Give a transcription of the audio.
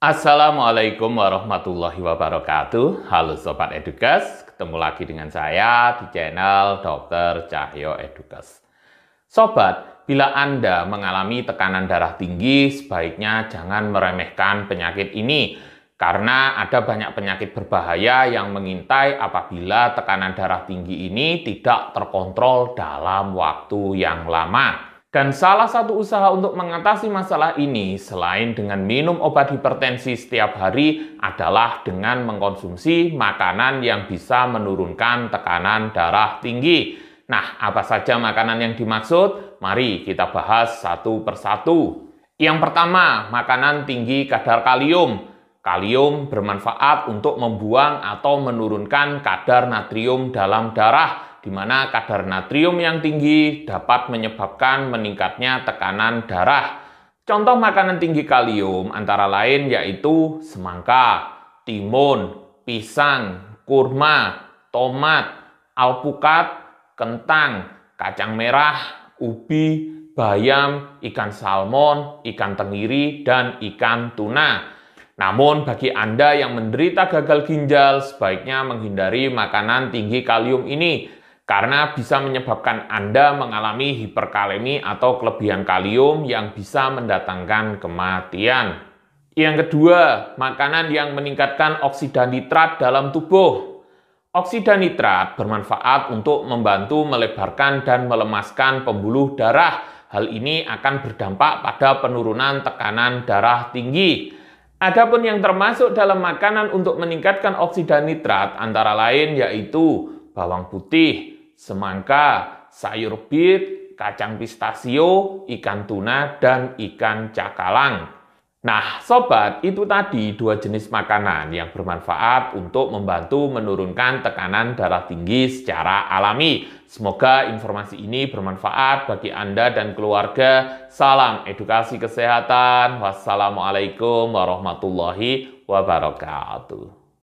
Assalamualaikum warahmatullahi wabarakatuh. Halo Sobat Edukas, ketemu lagi dengan saya di channel Dr. Cahyo Edukas. Sobat, bila Anda mengalami tekanan darah tinggi, sebaiknya jangan meremehkan penyakit ini karena ada banyak penyakit berbahaya yang mengintai apabila tekanan darah tinggi ini tidak terkontrol dalam waktu yang lama. Dan salah satu usaha untuk mengatasi masalah ini, selain dengan minum obat hipertensi setiap hari, adalah dengan mengkonsumsi makanan yang bisa menurunkan tekanan darah tinggi. Nah, apa saja makanan yang dimaksud? Mari kita bahas satu persatu. Yang pertama, makanan tinggi kadar kalium. Kalium bermanfaat untuk membuang atau menurunkan kadar natrium dalam darah di mana kadar natrium yang tinggi dapat menyebabkan meningkatnya tekanan darah. Contoh makanan tinggi kalium antara lain yaitu semangka, timun, pisang, kurma, tomat, alpukat, kentang, kacang merah, ubi, bayam, ikan salmon, ikan tenggiri dan ikan tuna. Namun bagi Anda yang menderita gagal ginjal, sebaiknya menghindari makanan tinggi kalium ini karena bisa menyebabkan Anda mengalami hiperkalemi atau kelebihan kalium yang bisa mendatangkan kematian. Yang kedua, makanan yang meningkatkan oksidan nitrat dalam tubuh. Oksidan nitrat bermanfaat untuk membantu melebarkan dan melemaskan pembuluh darah. Hal ini akan berdampak pada penurunan tekanan darah tinggi. Adapun yang termasuk dalam makanan untuk meningkatkan oksidan nitrat antara lain yaitu bawang putih, semangka, sayur bit, kacang pistasio, ikan tuna, dan ikan cakalang. Nah, sobat, itu tadi dua jenis makanan yang bermanfaat untuk membantu menurunkan tekanan darah tinggi secara alami. Semoga informasi ini bermanfaat bagi Anda dan keluarga. Salam edukasi kesehatan. Wassalamualaikum warahmatullahi wabarakatuh.